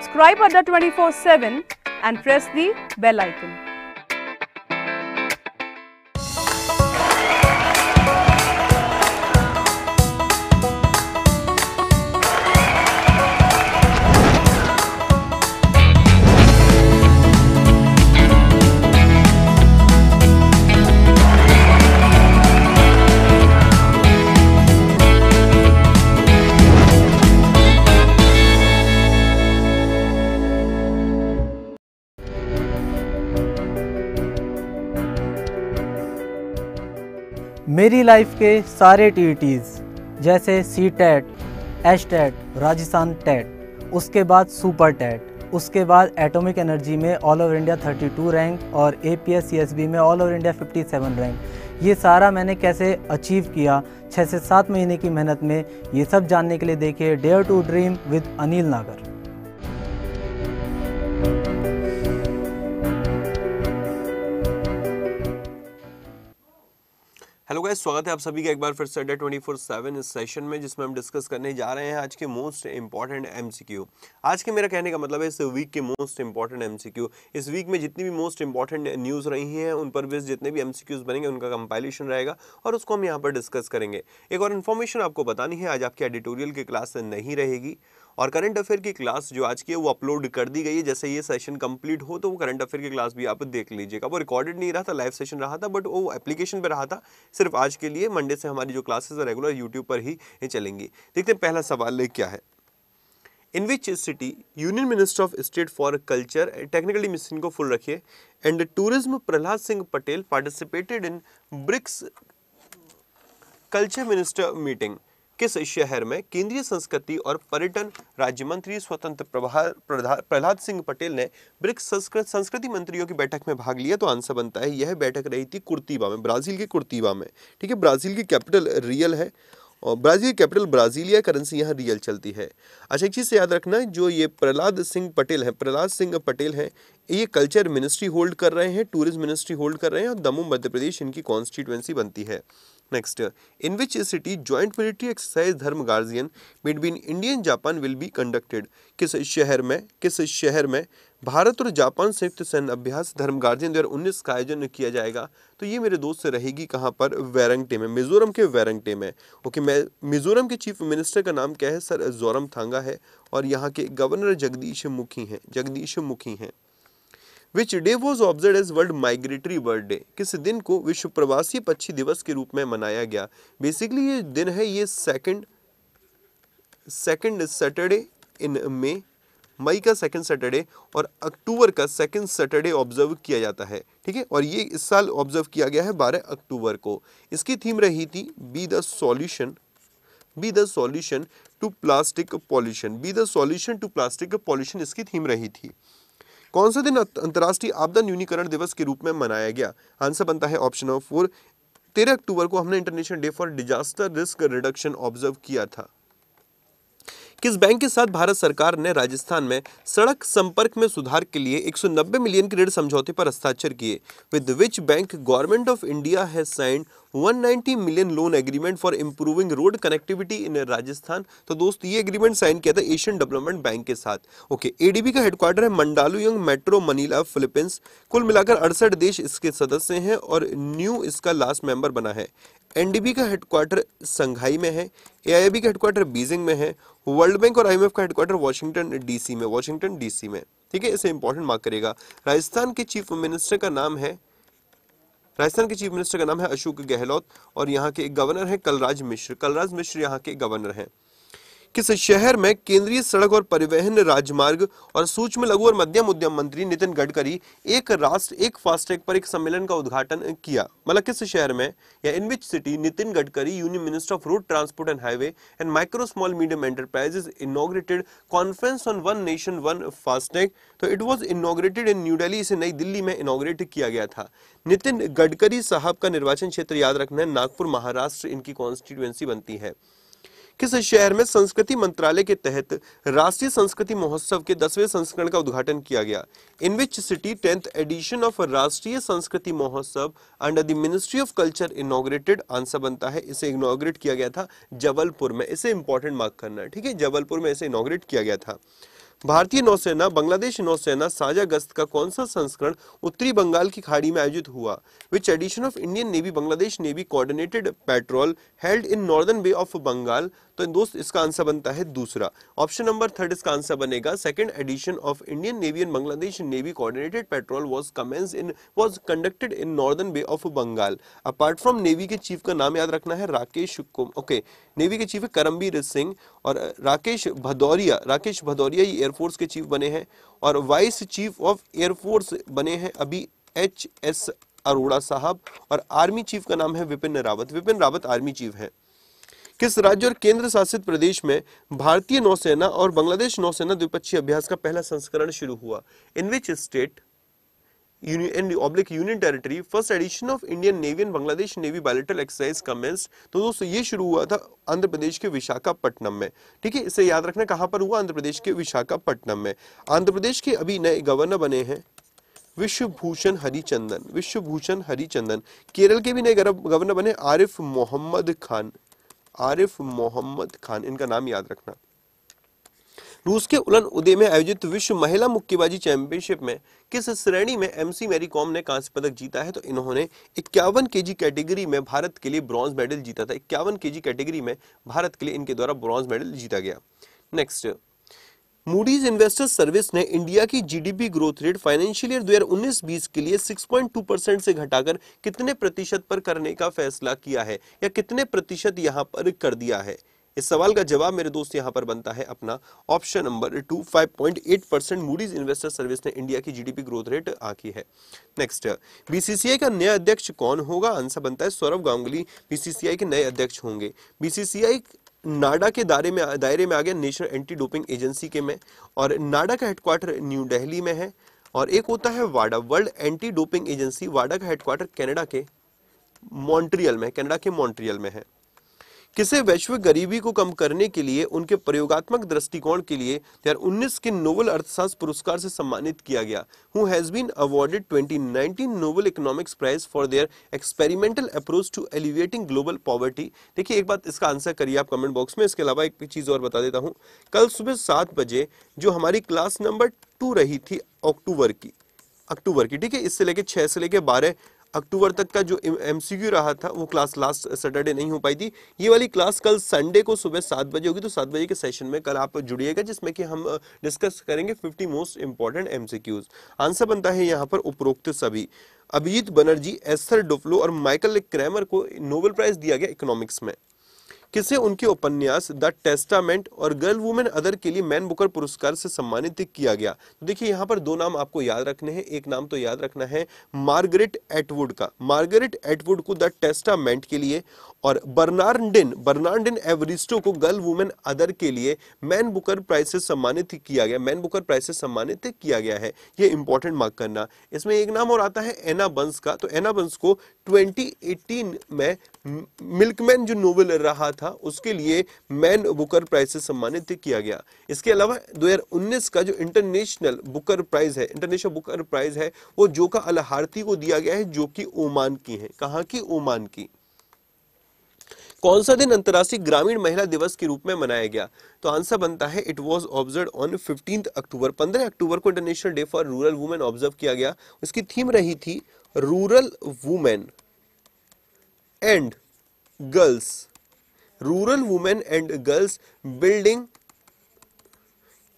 Subscribe the 24-7 and press the bell icon. मेरी life के सारे टीटीज़ जैसे C TET H TET Rajasthan TET उसके बाद सुपर टेट उसके बाद एटॉमिक एनर्जी में ऑल ओवर इंडिया 32 रैंक और A P S C S B में ऑल ओवर इंडिया 57 रैंक ये सारा मैंने कैसे अचीव किया छः से सात महीने की मेहनत में ये सब जानने के लिए देखिए dare to dream with Anil Nagar स्वागत है आप सभी का एक बार फिर से अड्डा ट्वेंटी फोर सेवन इस सेशन में जिसमें हम डिस्कस करने जा रहे हैं आज के मोस्ट इंपॉर्टेंट एमसीक्यू आज के मेरा कहने का मतलब है इस वीक के मोस्ट इंपॉर्टेंट एमसीक्यू इस वीक में जितनी भी मोस्ट इंपॉर्टेंट न्यूज़ रही हैं उन पर बेस्ड जितने भी एमसीक्यूज बनेंगे उनका कंपाइलेशन रहेगा और उसको हम यहाँ पर डिस्कस करेंगे एक और इन्फॉर्मेशन आपको बतानी है आज आपकी एडिटोरियल की क्लास नहीं रहेगी और करंट अफेयर की क्लास जो आज की है वो अपलोड कर दी गई है जैसे ये सेशन कंप्लीट हो तो वो करंट अफेयर की क्लास भी आप देख लीजिएगा वो रिकॉर्डेड नहीं रहा था लाइव सेशन रहा था बट वो एप्लीकेशन पर रहा था सिर्फ आज के लिए मंडे से हमारी जो क्लासेस है रेगुलर यूट्यूब पर ही चलेंगी देखते हैं पहला सवाल क्या है in which city union minister of state for culture technically mission को फुल रखिए and tourism Prahlad Singh Patel participated in BRICS culture minister meeting किस शहर में केंद्रीय संस्कृति और पर्यटन राज्य मंत्री स्वतंत्र प्रहलाद सिंह पटेल ने ब्रिक्स संस्कृत संस्कृति मंत्रियों की बैठक में भाग लिया तो आंसर बनता है यह बैठक रही थी कुर्तीबा में ब्राजील के कुर्तीबा में ठीक है ब्राजील की कैपिटल रियल है और ब्राज़ील कैपिटल ब्राज़ीलिया करेंसी यहाँ रियल चलती है अच्छा एक चीज़ से याद रखना जो ये प्रहलाद सिंह पटेल हैं प्रहलाद सिंह पटेल हैं ये कल्चर मिनिस्ट्री होल्ड कर रहे हैं टूरिज्म मिनिस्ट्री होल्ड कर रहे हैं और दमो मध्य प्रदेश इनकी कॉन्स्टिट्यूंसी बनती है Next, in which city joint military exercise धर्म guardian between India and Japan will be conducted? किस शहर में किस शहर में भारत और जापान संयुक्त सैन्य अभ्यास धर्म गार्जियन दो उन्नीस का आयोजन किया जाएगा तो ये मेरे दोस्त रहेगी कहाँ पर वैरंगटे में मिजोरम के वैरंगटे में ओके मैं मिजोरम के चीफ मिनिस्टर का नाम क्या है सर जोरम थांगा है और यहाँ के गवर्नर जगदीश मुखी हैं जगदीश मुखी हैं which day was observe as world migratory bird day किस दिन को विश्व प्रवासी पक्षी दिवस के रूप में मनाया गया बेसिकली ये दिन है ये second second Saturday in May मई का सेकेंड सैटरडे और अक्टूबर का सेकंड सैटरडे ऑब्जर्व किया जाता है ठीक है और ये इस साल ऑब्जर्व किया गया है 12 अक्टूबर को इसकी थीम रही थी be the solution be the solution to plastic pollution be the solution to plastic pollution इसकी थीम रही थी कौन सा दिन अंतर्राष्ट्रीय आपदा न्यूनीकरण दिवस के रूप में मनाया गया आंसर बनता है ऑप्शन नंबर फोर तेरह अक्टूबर को हमने international day for disaster risk reduction observe किया था किस बैंक के साथ भारत सरकार ने राजस्थान में सड़क संपर्क में सुधार के लिए 190 मिलियन के ऋण समझौते पर हस्ताक्षर किए with which bank government of India है signed 190 million loan agreement for improving road connectivity in Rajasthan तो दोस्त ये एग्रीमेंट साइन किया था एशियन डेवलपमेंट बैंक के साथ ओके एडीबी का हेडक्वार्टर है मंडालुयंग मेट्रो मनीला फिलीपींस कुल मिलाकर अड़सठ देश इसके सदस्य हैं और न्यू इसका लास्ट मेंबर बना है एनडीबी का हेडक्वार्टर संघाई में है एआईबी का हेडक्वार्टर बीजिंग में है वर्ल्ड बैंक और एफ का हेडक्वार्टर वाशिंगटन डीसी में वाशिंगटन डीसी में ठीक है इसे इंपॉर्टेंट मार्क करेगा राजस्थान के चीफ मिनिस्टर का नाम है राजस्थान के चीफ मिनिस्टर का नाम है अशोक गहलोत और यहाँ के गवर्नर है कलराज मिश्र कलराज मिश्र यहाँ के गवर्नर हैं किस शहर में केंद्रीय सड़क और परिवहन राजमार्ग और सूक्ष्म लघु और मध्यम उद्यम मंत्री नितिन गडकरी एक राष्ट्र एक फास्टैग पर एक सम्मेलन का उद्घाटन किया मतलब किस शहर में या in which city Nitin Gadkari union minister of road transport and highway and micro small medium enterprises inaugurated conference on one nation one FASTag तो it was inaugurated in New Delhi इसे नई दिल्ली में इनोग्रेट किया गया था नितिन गडकरी साहब का निर्वाचन क्षेत्र याद रखना है नागपुर महाराष्ट्र इनकी कॉन्स्टिट्युएंसी बनती है किस शहर में संस्कृति मंत्रालय के तहत राष्ट्रीय संस्कृति महोत्सव के दसवें संस्करण का उद्घाटन किया गया in which city tenth edition of Rashtriya Sanskriti Mahotsav under the ministry of culture inaugurated answer बनता है इसे इनोग्रेट किया गया था जबलपुर में इसे इंपॉर्टेंट मार्क करना है ठीक है जबलपुर में इसे इनोग्रेट किया गया था भारतीय नौसेना बांग्लादेश नौसेना साझा गश्त का कौन सा संस्करण उत्तरी बंगाल की खाड़ी में आयोजित हुआ which edition of Indian navy Bangladesh navy coordinated patrol held in northern bay of Bengal तो दोस्त इसका आंसर बनता है दूसरा ऑप्शन नंबर थर्ड इसका आंसर बनेगा second edition of Indian navy and Bangladesh navy coordinated patrol was commence in was conducted in northern bay of Bengal apart from navy के chief का नाम याद रखना है राकेश ओके नेवी के चीफ है करमबीर सिंह और राकेश भदौरिया राकेश भदौरिया ये एयरफोर्स के चीफ बने हैं और वाइस चीफ ऑफ एयरफोर्स बने हैं अभी एच एस अरोड़ा साहब और आर्मी चीफ का नाम है विपिन रावत विपिन रावत आर्मी चीफ है किस राज्य और केंद्र शासित प्रदेश में भारतीय नौसेना और बांग्लादेश नौसेना द्विपक्षीय अभ्यास का पहला संस्करण शुरू हुआ in which state union territory first edition of Indian navy and Bangladesh navy bilateral exercise commence तो दोस्तों ये शुरू हुआ था आंध्र प्रदेश के विशाखापट्टनम में ठीक है इसे याद रखना कहां पर हुआ आंध्र प्रदेश के विशाखापट्टनम में आंध्र प्रदेश के अभी नए गवर्नर बने हैं विश्वभूषण हरिचंदन विश्वभूषण हरिचंदन केरल के भी नए गवर्नर बने आरिफ मोहम्मद खान आरिफ मोहम्मद खान इनका नाम याद रखना रूस के उलन उदय में आयोजित विश्व महिला मुक्केबाजी चैंपियनशिप में किस श्रेणी में एमसी मैरी कॉम ने कांस्य पदक जीता है तो इन्होंने इक्यावन जी कैटेगरी में भारत के लिए ब्रॉन्ज मेडल जीता था इक्यावन जी कैटेगरी में भारत के लिए इनके द्वारा ब्रॉन्ज मेडल जीता गया नेक्स्ट मूडीज इन्वेस्टर सर्विस ने इंडिया की GDP growth rate financial year 2019-20 के लिए 6.2 परसेंट से घटाकर कितने प्रतिशत पर करने का फैसला किया है या कितने प्रतिशत यहां पर कर दिया है इस सवाल का जवाब मेरे दोस्त यहां पर बनता है अपना option number two five point eight percent Moody's investor service ने इंडिया की जीडीपी ग्रोथ रेट आकी है नेक्स्ट बीसीसीआई का नया अध्यक्ष कौन होगा आंसर बनता है सौरभ गांगुली बीसीसीआई के नए अध्यक्ष होंगे बीसीसीआई नाडा के दायरे में दायरे में आ गया नेशनल एंटी डोपिंग एजेंसी के में और नाडा का हेडक्वार्टर न्यू दिल्ली में है और एक होता है वाडा वर्ल्ड एंटी डोपिंग एजेंसी वाडा का हेडक्वार्टर कनाडा के मॉन्ट्रियल में कनाडा के मॉन्ट्रियल में है किसे वैश्विक गरीबी को कम करने के लिए उनके प्रयोगात्मक दृष्टिकोण के लिए 2019 के नोबल अर्थशास्त्र पुरस्कार से सम्मानित किया गया who has been awarded 2019 Nobel economics prize for their experimental approach to alleviating global poverty देखिए एक बात इसका आंसर करिए आप कमेंट बॉक्स में इसके अलावा एक चीज़ और बता देता हूँ कल सुबह सात बजे जो हमारी क्लास नंबर टू रही थी अक्टूबर की अक्टूबर की ठीक है इससे लेके छह से लेके बारह अक्टूबर तक का जो एमसीक्यू रहा था वो क्लास लास्ट सैटरडे नहीं हो पाई थी ये वाली क्लास कल संडे को सुबह सात बजे होगी तो सात बजे के सेशन में कल आप जुड़िएगा जिसमें कि हम डिस्कस करेंगे fifty most important MCQs answer बनता है यहाँ पर उपरोक्त सभी अभिजीत बनर्जी एस्थर डोफ्लो और माइकल क्रैमर को नोबेल प्राइज दिया गया इकोनॉमिक्स में किसे उनके उपन्यास द टेस्टामेंट और गर्ल वुमेन अदर के लिए मैन बुकर पुरस्कार से सम्मानित किया गया तो देखिए यहाँ पर दो नाम आपको याद रखने हैं एक नाम तो याद रखना है मार्गरेट एटवुड का मार्गरेट एटवुड को द टेस्टामेंट के लिए और बर्नार्डिन बर्नार्डिन एवरिस्टो को गर्ल वुमेन अदर के लिए मैन बुकर प्राइज से सम्मानित किया गया मैन बुकर प्राइज से सम्मानित किया गया है ये इंपॉर्टेंट मार्क करना इसमें एक नाम और आता है एना बंस का तो एना बंस को ट्वेंटी में मिल्कमैन जो नोवेल रहा था उसके लिए मैन बुकर प्राइज से सम्मानित किया गया इसके अलावा 2019 का जो इंटरनेशनल बुकर प्राइज है इंटरनेशनल बुकर प्राइज है वो जोका अलहारती को दिया गया है जो कि ओमान की है कहाँ की ओमान की कौन सा दिन अंतर्राष्ट्रीय ग्रामीण महिला दिवस के रूप में मनाया गया तो आंसर बनता है it was observe on fifteen October 15 अक्टूबर को international day for rural women observe किया गया उसकी थीम रही थी rural women and girls rural women and girls building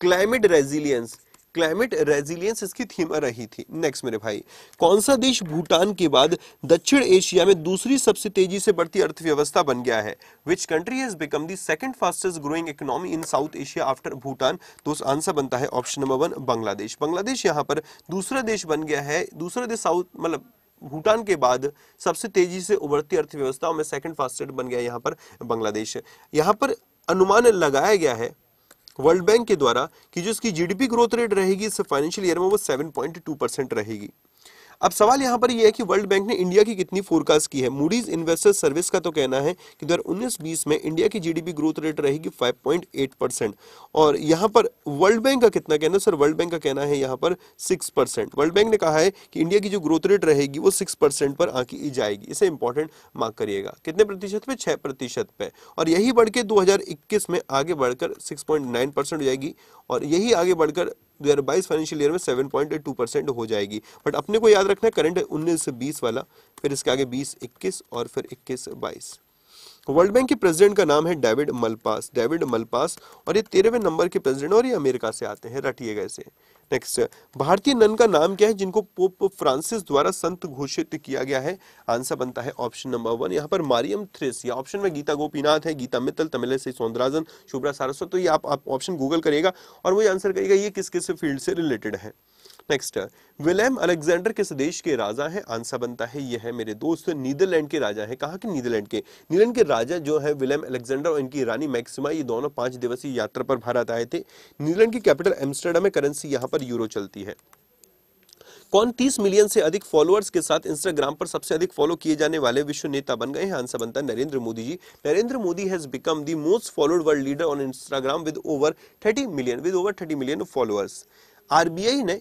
climate resilience climate resilience इसकी थीम रही थी नेक्स्ट मेरे भाई कौन सा देश भूटान के बाद दक्षिण एशिया में दूसरी सबसे तेजी से बढ़ती अर्थव्यवस्था बन गया है which country has become the second fastest growing economy in South Asia after Bhutan तो उस आंसर बनता है option number one Bangladesh Bangladesh यहाँ पर दूसरा देश बन गया है दूसरा देश साउथ मतलब भूटान के बाद सबसे तेजी से उभरती अर्थव्यवस्थाओं में सेकंड फास्टेस्ट बन गया यहाँ पर बांग्लादेश यहाँ पर अनुमान लगाया गया है वर्ल्ड बैंक के द्वारा कि जो इसकी जीडीपी ग्रोथ रेट रहेगी इस फाइनेंशियल ईयर में वो 7.2 परसेंट रहेगी अब सवाल यहाँ पर यह है कि वर्ल्ड बैंक ने इंडिया की कितनी फोरकास्ट की है मूडीज इन्वेस्टर सर्विस का तो कहना है कि दो हज़ार उन्नीस में इंडिया की जीडीपी ग्रोथ रेट रहेगी 5.8 परसेंट और यहाँ पर वर्ल्ड बैंक का कितना कहना सर वर्ल्ड बैंक का कहना है यहाँ पर 6 परसेंट वर्ल्ड बैंक ने कहा है कि इंडिया की जो ग्रोथ रेट रहेगी वो सिक्स परसेंट पर आंकी जाएगी इसे इंपॉर्टेंट मार्क करिएगा कितने प्रतिशत पे छह प्रतिशत पे और यही बढ़ के दो में आगे बढ़कर सिक्स हो जाएगी और यही आगे बढ़कर 2022 फाइनेंशियल ईयर में सेवन पॉइंट टू परसेंट हो जाएगी बट अपने को याद रखना करंट उन्नीस से बीस वाला फिर इसके आगे बीस इक्कीस और फिर इक्कीस बाईस वर्ल्ड बैंक के प्रेसिडेंट का नाम है डेविड मलपास डेविड मलपास और ये तेरहवें नंबर के प्रेसिडेंट और ये अमेरिका से आते हैं रटिएगा इसे नेक्स्ट भारतीय नन का नाम क्या है जिनको पोप फ्रांसिस द्वारा संत घोषित किया गया है आंसर बनता है ऑप्शन नंबर वन यहाँ पर मारियम या ऑप्शन में गीता गोपीनाथ है गीता मित्तल तमिल से सौंदराजन शुभ्रा सारस्वत तो ये आप ऑप्शन गूगल करिएगा और वही आंसर करिएगा ये किस किस फील्ड से रिलेटेड है नेक्स्ट विलेम अलेक्जेंडर किस देश के राजा हैं आंसर बनता है यह है मेरे दोस्त नीदरलैंड के राजा हैं कहा कि नीदरलैंड के नीदरलैंड के राजा जो है विलेम अलेक्जेंडर और इनकी रानी मैक्सिमा ये दोनों पांच दिवसीय यात्रा पर भारत आए थे नीदरलैंड की कैपिटल एम्स्टर्डम में करेंसी यहाँ पर यूरो चलती है कौन 30 मिलियन से अधिक फॉलोअर्स के साथ इंस्टाग्राम पर सबसे अधिक फॉलो किए जाने वाले विश्व नेता बन गए हैं आंसर बनता है Narendra Modi ji Narendra Modi has become the most followed world leader on Instagram with over 30 million with over 30 million followers RBI ने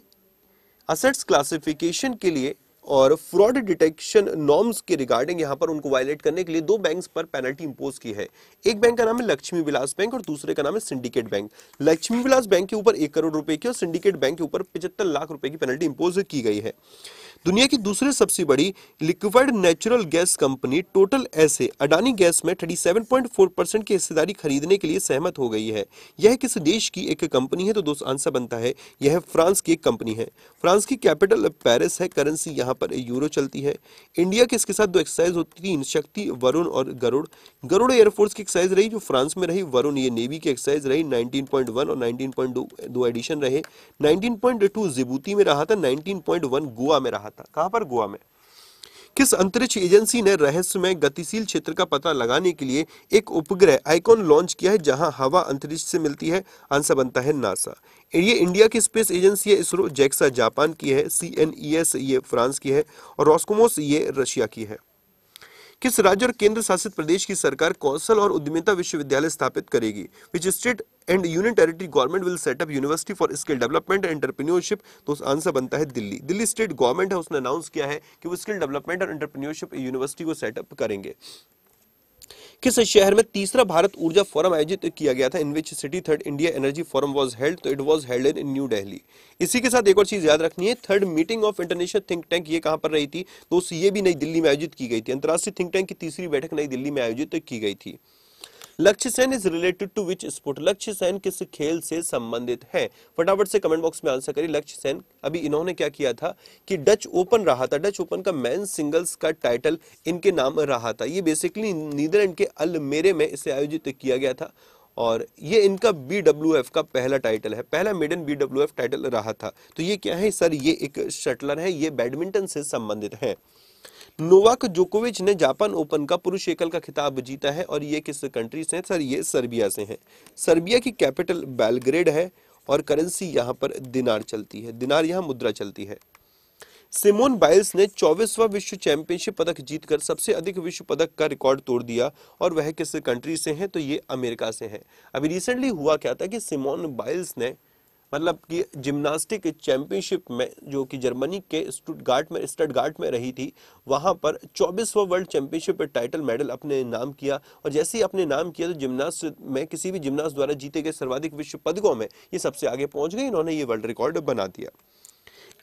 असेट्स क्लासिफिकेशन के लिए और फ्रॉड डिटेक्शन नॉर्म्स के रिगार्डिंग यहां पर उनको वायलेट करने के लिए दो बैंक्स पर पेनल्टी इंपोज की है एक बैंक का नाम है लक्ष्मी विलास बैंक और दूसरे का नाम है Syndicate Bank Lakshmi Vilas Bank के ऊपर एक करोड़ रुपए की और सिंडिकेट बैंक के ऊपर पचहत्तर लाख रुपए की पेनल्टी इंपोज की गई है दुनिया की दूसरी सबसे बड़ी liquefied natural gas company Total ऐसे अडानी गैस में 37.4 परसेंट की हिस्सेदारी खरीदने के लिए सहमत हो गई है यह किस देश की एक कंपनी है तो दोस्त आंसर बनता है यह फ्रांस की एक कंपनी है फ्रांस की कैपिटल पेरिस है करेंसी यहाँ पर यूरो चलती है इंडिया के इसके साथ दो एक्सरसाइज होती तीन शक्ति वरुण और गरुड़ गरुड़ एयरफोर्स की एक्सरसाइज रही जो फ्रांस में रही वरुण ये नेवी की एक्सरसाइज रही नाइनटीन और दो एडिशन रहे नाइनटीन जिबूती में रहा था नाइनटीन गोवा में रहा रहा था कहाँ पर गोवा में किस अंतरिक्ष एजेंसी ने रहस्यमय गतिशील क्षेत्र का पता लगाने के लिए एक उपग्रह आइकॉन लॉन्च किया है जहां हवा अंतरिक्ष से मिलती है आंसर बनता है नासा ये इंडिया की स्पेस एजेंसी है इसरो जैक्सा जापान की है सी ये फ्रांस की है और रॉस्कोमोस ये रशिया की है किस राज्य और केंद्र शासित प्रदेश की सरकार कौशल और उद्यमिता विश्वविद्यालय स्थापित करेगी which state and union territory government will set up university for skill development and entrepreneurship तो आंसर बनता है दिल्ली दिल्ली स्टेट गवर्नमेंट है उसने अनाउंस किया है कि वो स्किल डेवलपमेंट और एंटरप्रीनियरशिप यूनिवर्सिटी को सेटअप करेंगे किस शहर में तीसरा भारत ऊर्जा फोरम आयोजित किया गया था in which city third India Energy Forum was held तो it was held in New Delhi इसी के साथ एक और चीज याद रखनी है third meeting of international think tank ये कहां पर रही थी दोस्त तो ये भी नई दिल्ली में आयोजित की गई थी अंतर्राष्ट्रीय थिंक टैंक की तीसरी बैठक नई दिल्ली में आयोजित की गई थी Lakshya Sen is related to which sport Lakshya Sen किस खेल से संबंधित है फटाफट से कमेंट बॉक्स में आंसर करिए लक्ष्य सेन अभी इन्होंने क्या किया था कि डच ओपन रहा था डच ओपन का मैन सिंगल्स का टाइटल इनके नाम रहा था ये बेसिकली नीदरलैंड के अलमेरे में इसे आयोजित किया गया था और ये इनका बी का पहला टाइटल है पहला मेडन बी टाइटल रहा था तो ये क्या है सर ये एक शटलर है ये बैडमिंटन से संबंधित है नोवाक जोकोविच ने जापान ओपन का पुरुष एकल का खिताब जीता है और ये किस कंट्री से हैं सर ये सर्बिया से है सर्बिया की कैपिटल बेलग्रेड है और करेंसी यहाँ पर दिनार चलती है दिनार यहाँ मुद्रा चलती है सिमोन बाइल्स ने चौबीसवा विश्व चैंपियनशिप पदक जीतकर सबसे अधिक विश्व पदक का रिकॉर्ड तोड़ दिया और वह किस कंट्री से हैं तो ये अमेरिका से हैं अभी रिसेंटली हुआ क्या था कि सिमोन बाइल्स ने मतलब कि जिम्नास्टिक चैंपियनशिप में जो कि जर्मनी के स्टुटगार्ट में स्टटगार्ट में रही थी वहाँ पर चौबीसवा वर्ल्ड चैंपियनशिप टाइटल मेडल अपने नाम किया और जैसे ही अपने नाम किया तो जिम्नास्ट में किसी भी जिम्नास्ट द्वारा जीते गए सर्वाधिक विश्व पदकों में ये सबसे आगे पहुँच गए इन्होंने ये वर्ल्ड रिकॉर्ड बना दिया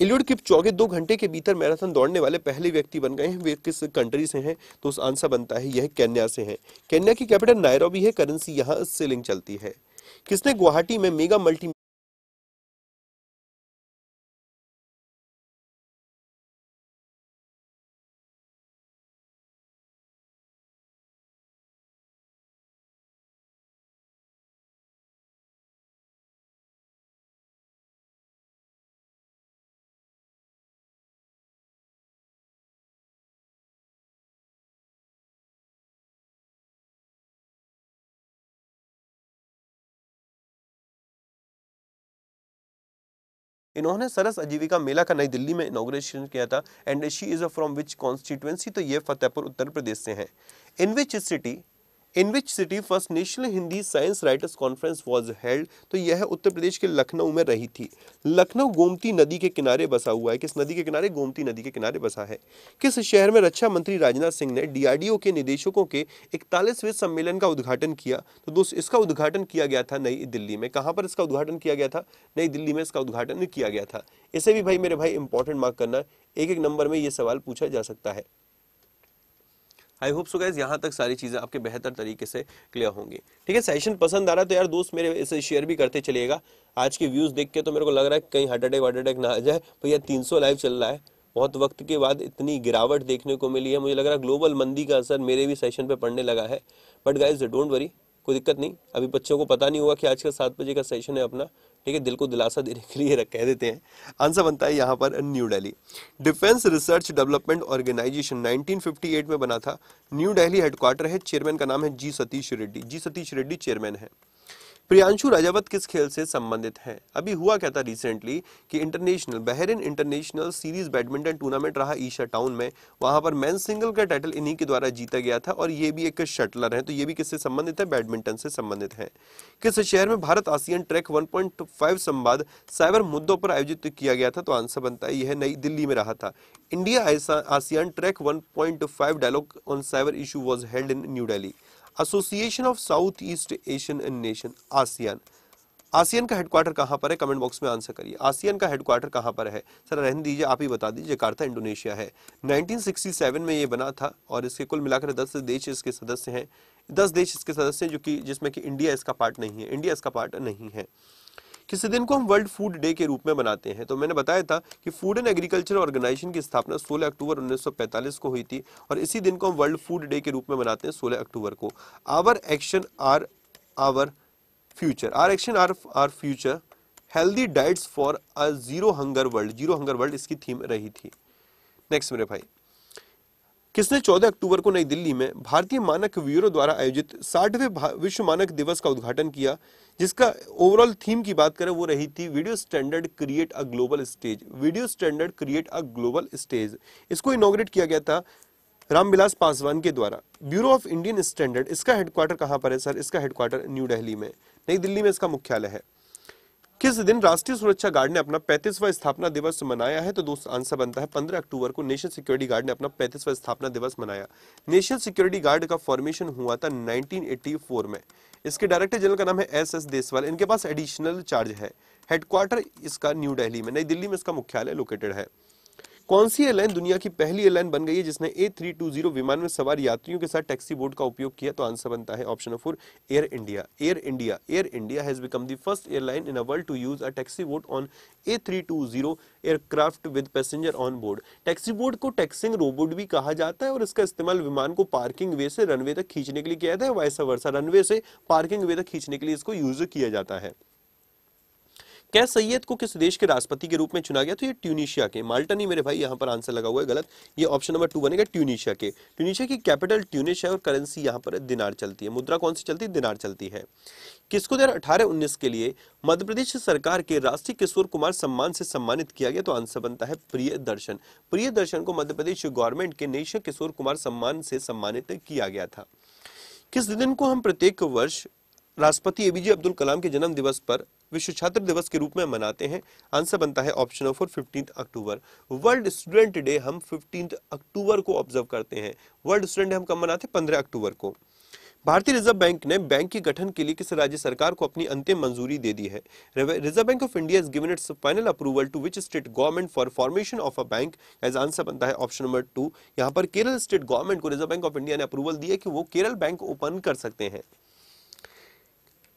इल्यूड किप चौगे दो घंटे के भीतर मैराथन दौड़ने वाले पहले व्यक्ति बन गए हैं वे किस कंट्री से हैं तो उस आंसर बनता है यह कैन्या से है कैन्या की कैपिटल नायरोबी है करेंसी यहाँ सेलिंग चलती है किसने गुवाहाटी में मेगा मल्टी इन्होंने सरस आजीविका मेला का नई दिल्ली में इनोग्रेशन किया था and she is from which constituency तो ये फतेहपुर उत्तर प्रदेश से हैं in which city in which city first national Hindi science writers conference was held तो यह उत्तर प्रदेश के लखनऊ में रही थी लखनऊ गोमती नदी के किनारे बसा हुआ है किस नदी के किनारे गोमती नदी के किनारे बसा है किस शहर में रक्षा मंत्री राजनाथ सिंह ने डीआरडीओ के निदेशकों के इकतालीसवें सम्मेलन का उद्घाटन किया तो दोस्त इसका उद्घाटन किया गया था नई दिल्ली में कहाँ पर इसका उद्घाटन किया गया था नई दिल्ली में इसका उद्घाटन किया गया था इसे भी भाई मेरे भाई इंपॉर्टेंट मार्क करना एक एक नंबर में ये सवाल पूछा जा सकता है आई होप सो गैस यहाँ तक सारी चीज़ें आपके बेहतर तरीके से क्लियर होंगी ठीक है सेशन पसंद आ रहा है तो यार दोस्त मेरे इसे शेयर भी करते चलिएगा आज के व्यूज़ देख के तो मेरे को लग रहा है कहीं हार्ट अटैक वार्ट अटैक ना आ जाए भैया तीन सौ लाइव चल रहा है बहुत वक्त के बाद इतनी गिरावट देखने को मिली है मुझे लग रहा है ग्लोबल मंदी का असर मेरे भी सेशन पे पड़ने लगा है बट गाइज डोंट वरी कोई दिक्कत नहीं अभी बच्चों को पता नहीं हुआ कि आज का सात बजे का सेशन है अपना ठीक है दिल को दिलासा देने के लिए कह देते हैं आंसर बनता है यहाँ पर New Delhi Defence Research Development Organisation 1958 में बना था न्यू डेली हेडक्वार्टर है चेयरमैन का नाम है जी सतीश रेड्डी जी सतीश रेड्डी चेयरमैन है प्रियांशु राजावत किस खेल से संबंधित हैं अभी हुआ क्या था रिसेंटली कि international Bahrain International Series badminton tournament रहा ईशा टाउन में वहां पर मेन सिंगल का टाइटल इन्हीं के द्वारा जीता गया था और ये भी एक शटलर हैं तो ये भी किससे संबंधित है बैडमिंटन से संबंधित है किस शहर में भारत आसियन ट्रैक वन संवाद साइबर मुद्दों पर आयोजित किया गया था तो आंसर बनता है यह नई दिल्ली में रहा था India ASEAN track one dialogue on cyber issue was held in New Delhi Association of South East Asian and Nation ASEAN ASEAN का हेडक्वार्टर कहां पर है कमेंट बॉक्स में आंसर करिए आसियान का हेडक्वार्टर कहां पर है सर रहने दीजिए आप ही बता दीजिए जकार्ता इंडोनेशिया है 1967 में ये बना था और इसके कुल मिलाकर दस देश इसके सदस्य हैं दस देश इसके सदस्य हैं जो कि जिसमें कि इंडिया इसका पार्ट नहीं है इंडिया इसका पार्ट नहीं है किसी दिन को हम वर्ल्ड फूड डे के रूप में मनाते हैं तो मैंने बताया था कि फूड एंड एग्रीकल्चर ऑर्गेनाइजेशन की स्थापना 16 अक्टूबर 1945 को हुई थी और इसी दिन को हम वर्ल्ड फूड डे के रूप में मनाते हैं 16 अक्टूबर को our action are our future our action are are future healthy diets for a zero hunger world zero hunger world इसकी थीम रही थी नेक्स्ट मेरे भाई किसने 14 अक्टूबर को नई दिल्ली में भारतीय मानक ब्यूरो द्वारा आयोजित साठवें विश्व मानक दिवस का उद्घाटन किया जिसका ओवरऑल थीम की बात करें वो रही थी video standard create a global stage video standard create a global stage इसको इनोग्रेट किया गया था रामविलास पासवान के द्वारा ब्यूरो ऑफ इंडियन स्टैंडर्ड इसका हेडक्वार्टर कहाँ पर है सर इसका हेडक्वार्टर न्यू दिल्ली में नई दिल्ली में इसका मुख्यालय है किस दिन राष्ट्रीय सुरक्षा गार्ड ने अपना पैंतीसवा स्थापना दिवस मनाया है तो दोस्त आंसर बनता है 15 अक्टूबर को नेशनल सिक्योरिटी गार्ड ने अपना पैंतीसवा स्थापना दिवस मनाया नेशनल सिक्योरिटी गार्ड का फॉर्मेशन हुआ था 1984 में इसके डायरेक्टर जनरल का नाम है एस एस देसवाल इनके पास एडिशनल चार्ज है हेडक्वार्टर इसका न्यू डेली में नई दिल्ली में इसका मुख्यालय लोकेटेड है कौन सी एयरलाइन दुनिया की पहली एयरलाइन बन गई है जिसने ए विमान में सवार यात्रियों के साथ टैक्सी बोर्ड का उपयोग किया तो आंसर बनता है option number four Air India Air India Air India has become the first airline in a world to use a taxi board on a aircraft with passenger on board taxi board को taxiing robot भी कहा जाता है और इसका इस्तेमाल विमान को पार्किंग वे से रनवे तक खींचने के लिए किया जाता है वैसा वर्षा रनवे से पार्किंग वे तक खींचने के लिए इसको यूज किया जाता है कै सैयद को किस देश के राष्ट्रपति के रूप में चुना गया तो ये ट्यूनिशिया के माल्टा नहीं मेरे भाई यहाँ पर आंसर लगा हुआ है गलत ये ऑप्शन नंबर टू बनेगा ट्यूनिशिया के ट्यूनिशिया की कैपिटल ट्यूनिश है और करेंसी यहाँ पर दिनार चलती है मुद्रा कौन सी चलती है दिनार चलती है किसको दो हजार के लिए मध्य प्रदेश सरकार के राष्ट्रीय किशोर कुमार सम्मान से सम्मानित किया गया तो आंसर बनता है प्रिय दर्शन प्रिय दर्शन को मध्य प्रदेश गवर्नमेंट के नेशनल किशोर कुमार सम्मान से सम्मानित किया गया था किस दिन को हम प्रत्येक वर्ष राष्ट्रपति एबीजे अब्दुल कलाम के जन्म दिवस पर विश्व छात्र दिवस के रूप में मनाते हैं आंसर बनता है option number October world student day हम फिफ्टीन अक्टूबर को ऑब्जर्व करते हैं वर्ल्ड स्टूडेंट डे हम कब मनाते हैं पंद्रह अक्टूबर को भारतीय रिजर्व बैंक ने बैंक के गठन के लिए किस राज्य सरकार को अपनी अंतिम मंजूरी दे दी है Reserve Bank of India is given its final approval to which state government for formation of a bank as answer बनता है ऑप्शन नंबर टू यहाँ पर केरल स्टेट गवर्नमेंट को रिजर्व बैंक ऑफ इंडिया ने अप्रूवल दिया कि वो केरल बैंक ओपन कर सकते हैं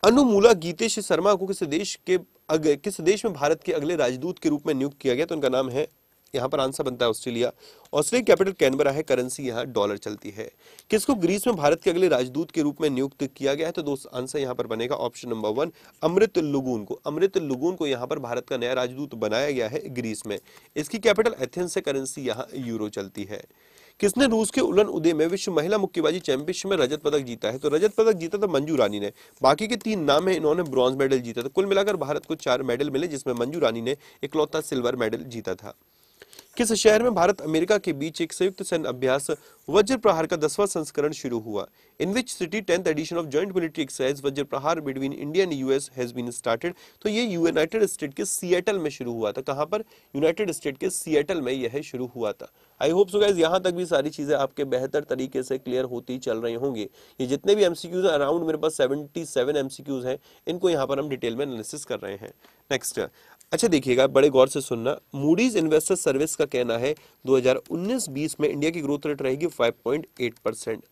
अनुमूला गीतेश शर्मा को किस देश के अग, किस देश में भारत के अगले राजदूत के रूप में नियुक्त किया गया तो उनका नाम है यहां पर आंसर बनता है ऑस्ट्रेलिया ऑस्ट्रेलिया कैपिटल कैनबरा है करेंसी यहां डॉलर चलती है किसको ग्रीस में भारत के अगले राजदूत के रूप में नियुक्त किया गया है तो दोस्त आंसर यहां पर बनेगा option number one Amrit Lugun को अमृत लुगून को यहां पर भारत का नया राजदूत बनाया गया है ग्रीस में इसकी कैपिटल एथेंस से करेंसी यहां यूरो चलती है किसने रूस के उलन उदय में विश्व महिला मुक्केबाजी चैंपियनशिप में रजत पदक जीता है तो रजत पदक जीता था मंजू रानी ने बाकी के तीन नाम है इन्होंने ब्रॉन्ज मेडल जीता था कुल मिलाकर भारत को चार मेडल मिले जिसमें मंजू रानी ने इकलौता सिल्वर मेडल जीता था किस शहर में भारत अमेरिका के बीच एक संयुक्त सैन्य अभ्यास वज्र प्रहार का दसवां संस्करण शुरू हुआ in which city tenth edition of joint military exercise Vajra Prahar between India and US has been started तो ये यूनाइटेड स्टेट के सिएटल में शुरू हुआ था कहां पर यूनाइटेड स्टेट के सिएटल में यह शुरू हुआ था आई होप सो गाइस यहां तक भी सारी चीज़ें आपके बेहतर तरीके से क्लियर होती चल रही होंगी ये जितने भी एमसीक्यूज हैं अराउंड मेरे पास 77 एमसीक्यूज हैं इनको यहाँ पर हम डिटेल में एनालिसिस कर रहे हैं नेक्स्ट अच्छा देखिएगा बड़े गौर से सुनना मूडीज इन्वेस्टर सर्विस का कहना है 2019-20 में इंडिया की ग्रोथ रेट रहेगी 5.8 परसेंट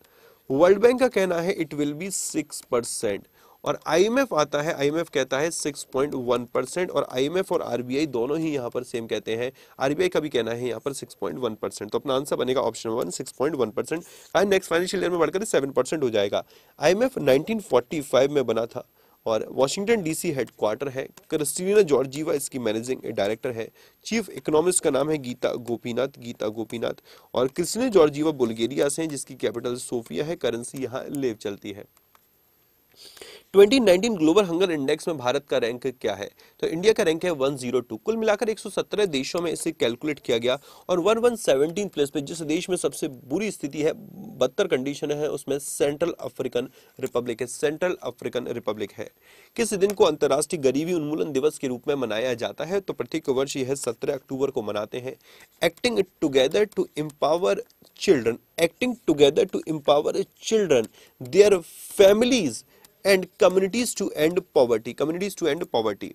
वर्ल्ड बैंक का कहना है इट विल बी 6 परसेंट और आईएमएफ आता है आईएमएफ कहता है 6.1 परसेंट और आईएमएफ और आरबीआई दोनों ही यहां पर सेम कहते हैं आरबीआई का भी कहना है यहां पर 6.1 परसेंट तो अपना आंसर बनेगा option one 6.1 percent next financial year में बढ़कर 7 परसेंट हो जाएगा आईएमएफ 1945 में बना था और वाशिंगटन डीसी हेडक्वार्टर है क्रिस्टीना जॉर्जीवा इसकी मैनेजिंग डायरेक्टर है चीफ इकोनॉमिस्ट का नाम है गीता गोपीनाथ गीता गोपीनाथ और क्रिस्टीना जॉर्जीवा बुल्गेरिया से हैं जिसकी कैपिटल सोफिया है करेंसी यहाँ लेव चलती है 2019 ग्लोबल हंगर इंडेक्स में भारत का रैंक क्या है तो इंडिया का रैंक है 102 कुल मिलाकर 117 देशों में इसे कैलकुलेट किया गया और 1117 प्लेस पे जिस देश में सबसे बुरी स्थिति है बदतर कंडीशन है उसमें सेंट्रल अफ्रीकन रिपब्लिक है सेंट्रल अफ्रीकन रिपब्लिक है किस दिन को अंतर्राष्ट्रीय गरीबी उन्मूलन दिवस के रूप में मनाया जाता है तो प्रत्येक वर्ष यह सत्रह अक्टूबर को मनाते हैं acting together to empower children acting together to empower children their families and communities to end poverty communities to end poverty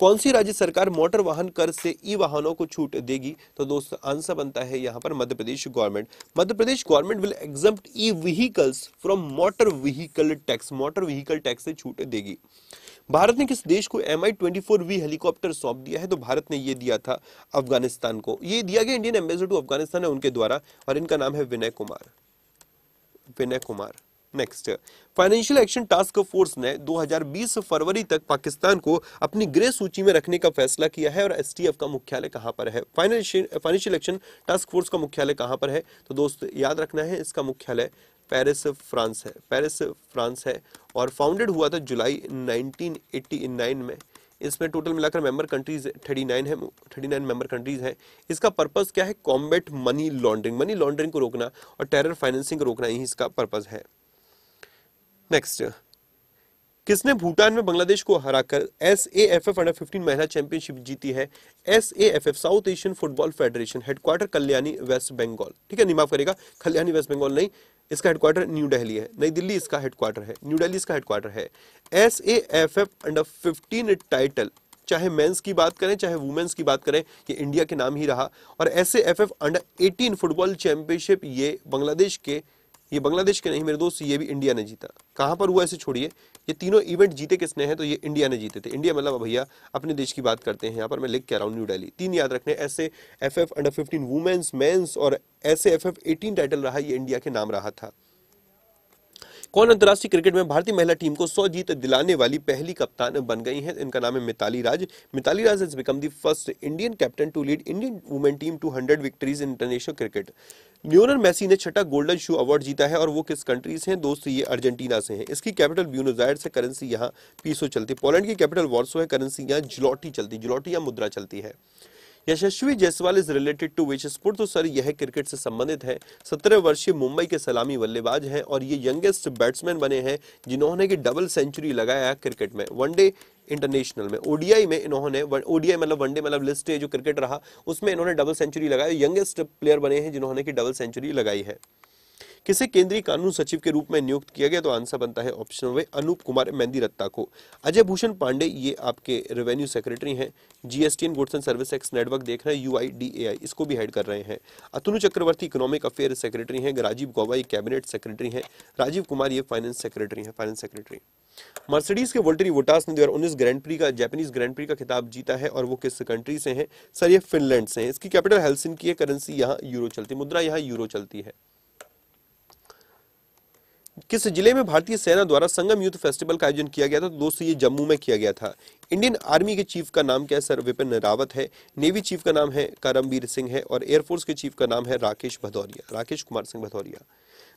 कौन सी राज्य सरकार मोटर वाहन कर से ई वाहनों को छूट देगी तो दोस्तों आंसर बनता है यहाँ पर Madhya Pradesh government Madhya Pradesh government will exempt e vehicles from motor vehicle tax motor vehicle tax से छूट देगी भारत ने किस देश को M I twenty four V helicopter सौंप दिया है तो भारत ने ये दिया था अफगानिस्तान को ये दिया गया इंडियन एम्बेसडर टू अफगानिस्तान है उनके द्वारा और इनका नाम है Vinay Kumar Vinay Kumar next financial action task force ने 2020 फरवरी तक पाकिस्तान को अपनी ग्रे सूची में रखने का फैसला किया है और एसटीएफ का मुख्यालय कहां पर है फाइनेंशियल एक्शन टास्क फोर्स का मुख्यालय कहां पर है तो दोस्त याद रखना है इसका मुख्यालय पेरिस फ्रांस है पेरिस फ्रांस है और फाउंडेड हुआ था जुलाई नाइनटीन में इसमें टोटल मिलाकर मेंबर कंट्रीज 39 है 39 मेंबर कंट्रीज हैं इसका पर्पस क्या है combat money laundering money laundering को रोकना और टेरर फाइनेंसिंग को रोकना ही इसका पर्पस है नेक्स्ट किसने भूटान में बांग्लादेश को हराकर S A F F under fifteen महिला चैंपियनशिप जीती है S A F F South Asian football federation headquarter Kalyani West Bengal ठीक है नहीं माफ करेगा कल्याणी वेस्ट बंगाल नहीं इसका हेडक्वार्टर न्यू दिल्ली है नई दिल्ली इसका हेडक्वार्टर है न्यू दिल्ली इसका हेडक्वार्टर है S A F F under fifteen title चाहे मेंस की बात करें चाहे वुमेन्स की बात करें ये इंडिया के नाम ही रहा और S A F F under eighteen football championship ये बांग्लादेश के ये बांग्लादेश के नहीं मेरे दोस्त ये भी इंडिया ने जीता कहां पर हुआ इसे छोड़िए ये तीनों इवेंट जीते किसने हैं तो ये इंडिया ने जीते थे इंडिया मतलब भैया अपने देश की बात करते हैं यहाँ पर मैं लिख के रहा हूँ न्यू डेली तीन याद रखने ऐसे F F under fifteen women's men's और ऐसे एफ एटीन टाइटल रहा ये इंडिया के नाम रहा था कौन अंतर्राष्ट्रीय क्रिकेट में भारतीय महिला टीम को सौ जीत दिलाने वाली पहली कप्तान बन गई हैं इनका नाम है Mithali Raj Mithali Raj has become the first Indian captain to lead Indian women team to hundred victories in international cricket Lionel Messi ने छठा गोल्डन शू अवार्ड जीता है और वो किस कंट्री से हैं दोस्त ये अर्जेंटीना से हैं इसकी कैपिटल ब्यूनोजायर से करेंसी यहाँ पीसो चलती है पोलैंड की कैपिटल वार्सो है करेंसी यहाँ जिलोटी चलती जिलोटी या मुद्रा चलती है Yashasvi Jaiswal is related to which sport तो सर यह क्रिकेट से संबंधित है सत्रह वर्षीय मुंबई के सलामी बल्लेबाज हैं और ये यंगेस्ट बैट्समैन बने हैं जिन्होंने की डबल सेंचुरी लगाया क्रिकेट में वनडे इंटरनेशनल में ओडीआई में इन्होंने ओडीआई मतलब वनडे मतलब लिस्ट जो क्रिकेट रहा उसमें इन्होंने डबल सेंचुरी लगाई यंगेस्ट प्लेयर बने हैं जिन्होंने की डबल सेंचुरी लगाई है किसे केंद्रीय कानून सचिव के रूप में नियुक्त किया गया तो आंसर बनता है ऑप्शन वे अनूप कुमार मेहंदी रत्ता को अजय भूषण पांडे ये आपके रेवेन्यू सेक्रेटरी हैं GST and goods and service tax network देख रहे हैं यू इसको भी हेड कर रहे हैं Atanu Chakraborty economic affair secretary हैं राजीव गौबा ये कैबिनेट सेक्रेटरी हैं राजीव कुमार ये फाइनेंस सेक्रेटरी हैं फाइनेंस सेक्रेटरी मर्सिडीज के वोल्टरी वोटास ने दो उन्नीस ग्रैंड प्री का जैपनीज ग्रैंड प्री का खिताब जीता है और वो किस कंट्री से है सर ये फिनलैंड से है इसकी कैपिटल हेलसिन की है करेंसी यहाँ यूरो चलती मुद्रा यहाँ यूरो चलती है किस जिले में भारतीय सेना द्वारा संगम यूथ फेस्टिवल का आयोजन किया गया था तो दोस्तों ये जम्मू में किया गया था इंडियन आर्मी के चीफ का नाम क्या है सर विपिन रावत है नेवी चीफ का नाम है करमवीर सिंह है और एयरफोर्स के चीफ का नाम है राकेश भदौरिया राकेश कुमार सिंह भदौरिया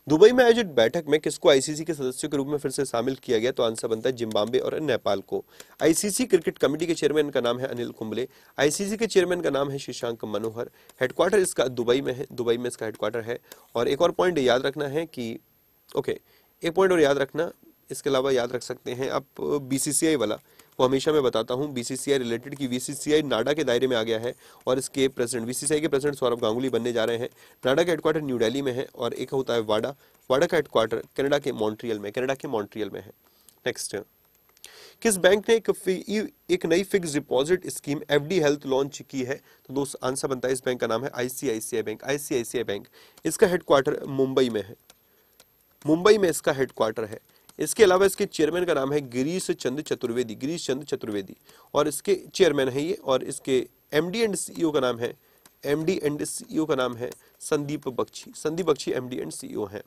दुबई में आयोजित बैठक में किसको आईसीसी के सदस्यों के रूप में फिर से शामिल किया गया तो आंसर बनता है जिम्बाब्वे और नेपाल को आईसीसी क्रिकेट कमेटी के चेयरमैन का नाम है अनिल कुंबले आईसीसी के चेयरमैन का नाम है शशांक मनोहर हेडक्वार्टर इसका दुबई में है दुबई में इसका हेडक्वार्टर है और एक और पॉइंट याद रखना है कि ओके okay, एक पॉइंट और याद रखना इसके अलावा याद रख सकते हैं आप बीसीसीआई वाला वो हमेशा मैं बताता हूँ बीसीसीआई रिलेटेड कि बीसीसीआई नाडा के दायरे में आ गया है और इसके प्रेसिडेंट बीसीसीआई के प्रेसिडेंट सौरभ गांगुली बनने जा रहे हैं नाडा का हेडक्वार्टर न्यू दिल्ली में है और एक होता है वाडा वाडा का हेडक्वार्टर कनाडा के मॉन्ट्रियल में कनाडा के मॉन्ट्रियल में है नेक्स्ट किस बैंक ने एक, एक नई fix deposit scheme FD health launch की है तो दोस्त आंसर बनता है इस बैंक का नाम है आईसीआईसीआई बैंक आईसीआईसीआई बैंक इसका हेडक्वार्टर मुंबई में है मुंबई में इसका हेडक्वार्टर है इसके अलावा इसके चेयरमैन का नाम है गिरीश चंद चतुर्वेदी गिरीश चंद चतुर्वेदी और इसके चेयरमैन है ये और इसके एम एंड सीईओ का नाम है एम एंड सीईओ का नाम है Sandeep Bakhshi Sandeep Bakhshi M and CEO हैं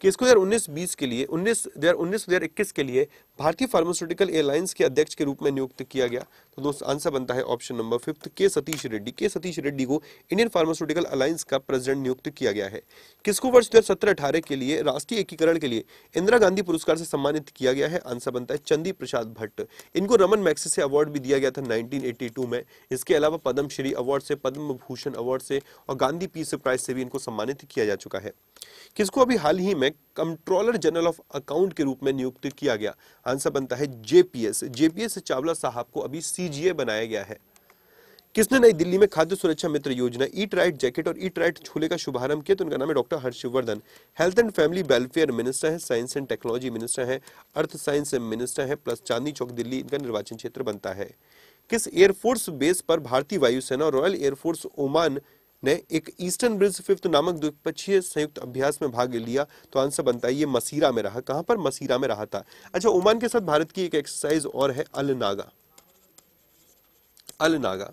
कि इसको दो हज़ार उन्नीस बीस के लिए उन्नीस दो हज़ार उन्नीस दो हज़ार इक्कीस के लिए भारतीय फार्मास्यूटिकल एयरलाइंस के अध्यक्ष के रूप में नियुक्त किया गया तो दोस्तों आंसर बनता है ऑप्शन नंबर फिफ्थ के सतीश रेड्डी के सतीश रेड्डी को इंडियन फार्मास्यूटिकल अलायंस का प्रेसिडेंट नियुक्त किया गया है किसको वर्ष दो हजार के लिए राष्ट्रीय एकीकरण के लिए इंदिरा गांधी पुरस्कार से सम्मानित किया गया है आंसर बनता है चंदी प्रसाद भट्ट इनको रमन मैक्स से अवार्ड भी दिया गया था नाइनटीन में इसके अलावा पद्मश्री अवार्ड से पद्म भूषण अवार्ड से और गांधी पीस प्राइज से भी इनको सम्मानित किया जा चुका है किसको अभी हाल ही में कंट्रोलर जनरल ऑफ अकाउंट के रूप में नियुक्त किया गया आंसर बनता है जेपीएस जेपीएस चावला साहब को अभी सीजीए बनाया गया है किसने नई दिल्ली में खाद्य सुरक्षा मित्र योजना ईट राइट जैकेट और ईट राइट छोले का शुभारंभ किया तो उनका नाम है doctor Harshvardhan health and family welfare minister है साइंस एंड टेक्नोलॉजी मिनिस्टर है अर्थ साइंस मिनिस्टर है प्लस चांदनी चौक दिल्ली इनका निर्वाचन क्षेत्र बनता है किस एयरफोर्स बेस पर भारतीय वायुसेना और रॉयल एयरफोर्स ओमान ने एक ईस्टर्न ब्रिज फिफ्थ नामक द्विपक्षीय संयुक्त अभ्यास में भाग लिया तो आंसर बनता है ये मसीरा में रहा कहां पर मसीरा में रहा था अच्छा ओमान के साथ भारत की एक एक्सरसाइज और है अल नागा अल नागा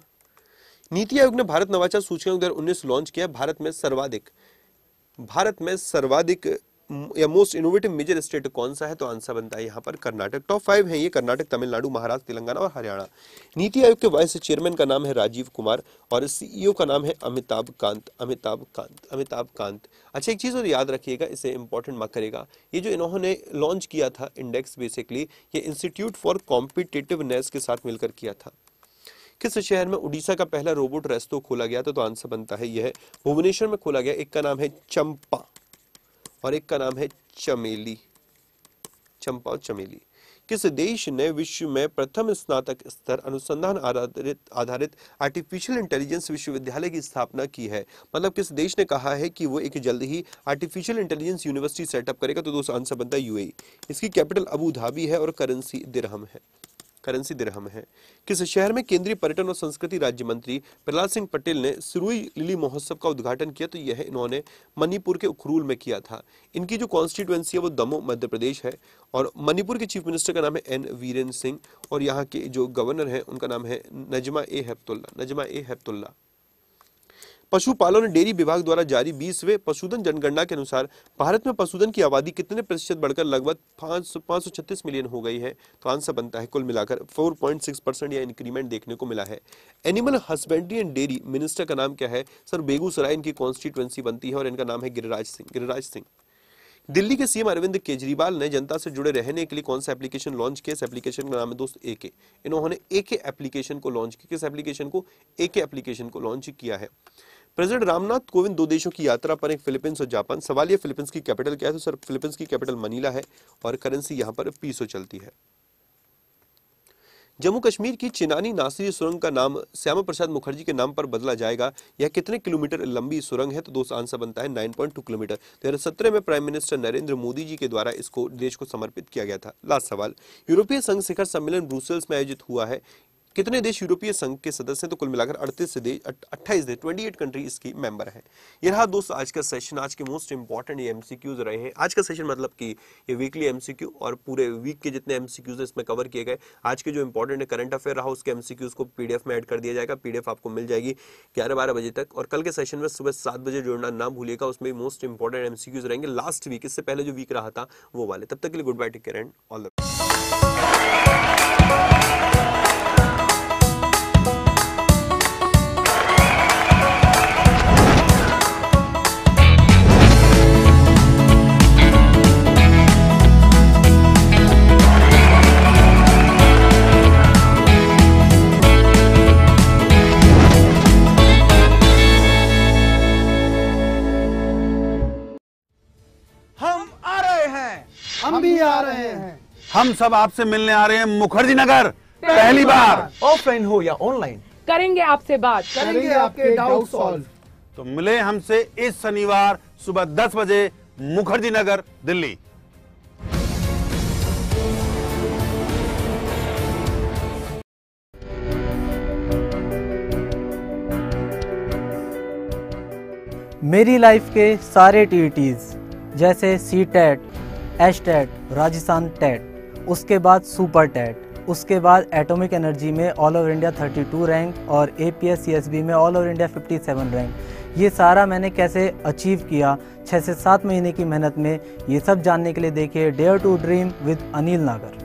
नीति आयोग ने भारत नवाचार सूचकांक दो लॉन्च किया भारत में सर्वाधिक भारत में सर्वाधिक या मोस्ट इनोवेटिव मेजर स्टेट कौन सा है तो आंसर बनता है यहाँ पर कर्नाटक टॉप फाइव है ये कर्नाटक तमिलनाडु महाराष्ट्र तेलंगाना और हरियाणा नीति आयोग के वाइस चेयरमैन का नाम है राजीव कुमार और सीईओ का नाम है अमिताभ कांत अमिताभ कांत अमिताभ कांत अच्छा एक चीज़ और याद रखिएगा इसे इंपॉर्टेंट मा करेगा ये जो इन्होंने लॉन्च किया था इंडेक्स बेसिकली ये इंस्टीट्यूट फॉर कॉम्पिटेटिवनेस के साथ मिलकर किया था किस शहर में उड़ीसा का पहला रोबोट रेस्तो खोला गया था तो आंसर बनता है यह भुवनेश्वर में खोला गया एक का नाम है चंपा और एक का नाम है चमेली चंपा और चमेली किस देश ने विश्व में प्रथम स्नातक स्तर अनुसंधान आधारित आधारित आर्टिफिशियल इंटेलिजेंस विश्वविद्यालय की स्थापना की है मतलब किस देश ने कहा है कि वो एक जल्द ही आर्टिफिशियल इंटेलिजेंस यूनिवर्सिटी सेटअप करेगा तो दोस्तों आंसर बनता है यूएई e। इसकी कैपिटल अबू धाबी है और करेंसी दिरहम है करेंसी दिरहम है किस शहर में केंद्रीय पर्यटन और संस्कृति राज्य मंत्री प्रहलाद सिंह पटेल ने सिरुई लिली महोत्सव का उद्घाटन किया तो यह इन्होंने मणिपुर के उखरूल में किया था इनकी जो कॉन्स्टिट्युएंसी है वो दमो मध्य प्रदेश है और मणिपुर के चीफ मिनिस्टर का नाम है एन वीरेन सिंह और यहाँ के जो गवर्नर हैं उनका नाम है नजमा ए हेप्तुल्ला नजमा ए हेप्तुल्ला पशुपालन डेयरी विभाग द्वारा जारी बीसवें पशुधन जनगणना के अनुसार भारत में पशुधन की आबादी कितने प्रतिशत बढ़कर लगभग पाँच मिलियन हो गई है तो आंसर बनता है कुल मिलाकर 4.6 परसेंट या इंक्रीमेंट देखने को मिला है animal husbandry and dairy minister का नाम क्या है सर बेगूसराय इनकी कॉन्स्टिट्युएंसी बनती है और इनका नाम है गिरिराज सिंह गिरिराज सिंह दिल्ली के सीएम अरविंद केजरीवाल ने जनता से जुड़े रहने के लिए कौन सा एप्लीकेशन लॉन्च किया इस एप्लीकेशन का नाम है दोस्त एके इन्होंने एके एप्लीकेशन को लॉन्च किया किस एप्लीकेशन को एके एप्लीकेशन को लॉन्च किया है प्रेसिडेंट रामनाथ कोविंद दो देशों की यात्रा पर एक फिलीपींस और जापान ये फिलीपींस की कैपिटल क्या है तो सर फिलीपींस की कैपिटल मनीला है और करेंसी यहां पर पीसो चलती है जम्मू कश्मीर की चिनानी नासरी सुरंग का नाम श्यामा प्रसाद मुखर्जी के नाम पर बदला जाएगा यह कितने किलोमीटर लंबी सुरंग है तो दोस्तों आंसर बनता है 9.2 किलोमीटर दो में प्राइम मिनिस्टर नरेंद्र मोदी जी के द्वारा इसको देश को समर्पित किया गया था लास्ट सवाल यूरोपीय संघ शिखर सम्मेलन ब्रुसेल्स में आयोजित हुआ है कितने देश यूरोपीय संघ के सदस्य हैं तो कुल मिलाकर अड़तीस देश अट्ठाईस देश ट्वेंटी एट कंट्री इसकी मेंबर है ये रहा दोस्तों आज का सेशन आज के मोस्ट इंपॉर्टेंट ये एमसीक्यूज रहे हैं आज का सेशन मतलब कि ये वीकली एमसीक्यू और पूरे वीक के जितने एमसीक्यूज इसमें कवर किए गए आज के जो इंपॉर्टेंट करंट अफेयर रहा उसके एमसीक्यूज को पीडीएफ में एड कर दिया जाएगा पीडीएफ आपको मिल जाएगी ग्यारह बारह बजे तक और कल के सेशन में सुबह सात बजे जुड़ना ना भूलिएगा उसमें मोस्ट इंपॉर्टेंट एमसीक्यूज रहेंगे लास्ट वीक इससे पहले जो वीक रहा था वो वाले तब तक के लिए goodbye take care and all the हम सब आपसे मिलने आ रहे हैं मुखर्जी नगर पहली बार ऑफलाइन हो या ऑनलाइन करेंगे आपसे बात करेंगे आपके डाउट सॉल्व तो मिले हमसे इस शनिवार सुबह दस बजे मुखर्जी नगर दिल्ली मेरी लाइफ के सारे टीटीज जैसे C TET H TET Rajasthan TET उसके बाद सुपर टेट उसके बाद एटॉमिक एनर्जी में ऑल ओवर इंडिया 32 रैंक और ए पी में ऑल ओवर इंडिया 57 रैंक ये सारा मैंने कैसे अचीव किया छः से सात महीने की मेहनत में ये सब जानने के लिए देखिए dare to dream with Anil नागर